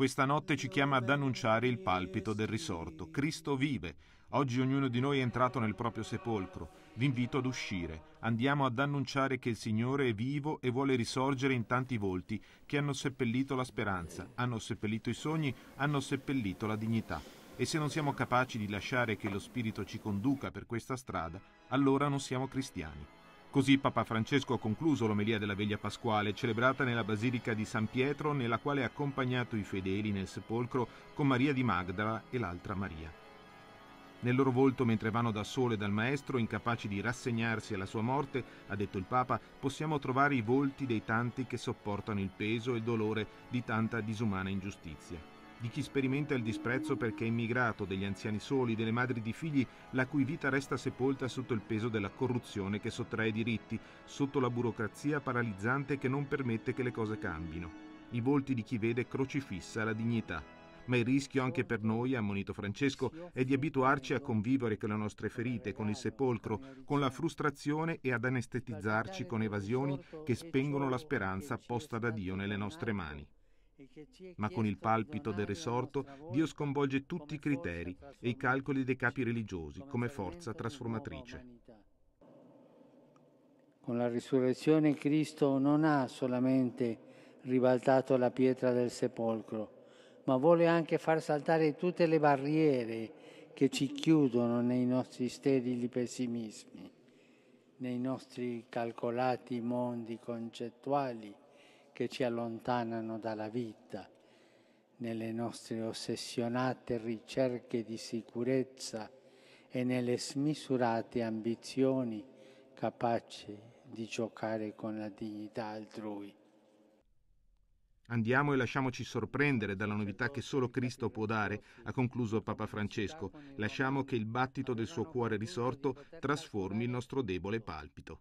Questa notte ci chiama ad annunciare il palpito del risorto. Cristo vive. Oggi ognuno di noi è entrato nel proprio sepolcro. Vi invito ad uscire. Andiamo ad annunciare che il Signore è vivo e vuole risorgere in tanti volti che hanno seppellito la speranza, hanno seppellito i sogni, hanno seppellito la dignità. E se non siamo capaci di lasciare che lo Spirito ci conduca per questa strada, allora non siamo cristiani. Così Papa Francesco ha concluso l'omelia della veglia pasquale, celebrata nella Basilica di San Pietro, nella quale ha accompagnato i fedeli nel sepolcro con Maria di Magdala e l'altra Maria. Nel loro volto, mentre vanno da sole dal Maestro, incapaci di rassegnarsi alla sua morte, ha detto il Papa, possiamo trovare i volti dei tanti che sopportano il peso e il dolore di tanta disumana ingiustizia di chi sperimenta il disprezzo perché è immigrato, degli anziani soli, delle madri di figli la cui vita resta sepolta sotto il peso della corruzione che sottrae diritti, sotto la burocrazia paralizzante che non permette che le cose cambino. I volti di chi vede crocifissa la dignità. Ma il rischio anche per noi, ammonito Francesco, è di abituarci a convivere con le nostre ferite, con il sepolcro, con la frustrazione e ad anestetizzarci con evasioni che spengono la speranza posta da Dio nelle nostre mani. Ma con il palpito del risorto Dio sconvolge tutti i criteri e i calcoli dei capi religiosi come forza trasformatrice. Con la risurrezione Cristo non ha solamente ribaltato la pietra del sepolcro, ma vuole anche far saltare tutte le barriere che ci chiudono nei nostri sterili pessimismi, nei nostri calcolati mondi concettuali che ci allontanano dalla vita, nelle nostre ossessionate ricerche di sicurezza e nelle smisurate ambizioni capaci di giocare con la dignità altrui. Andiamo e lasciamoci sorprendere dalla novità che solo Cristo può dare, ha concluso Papa Francesco. Lasciamo che il battito del suo cuore risorto trasformi il nostro debole palpito.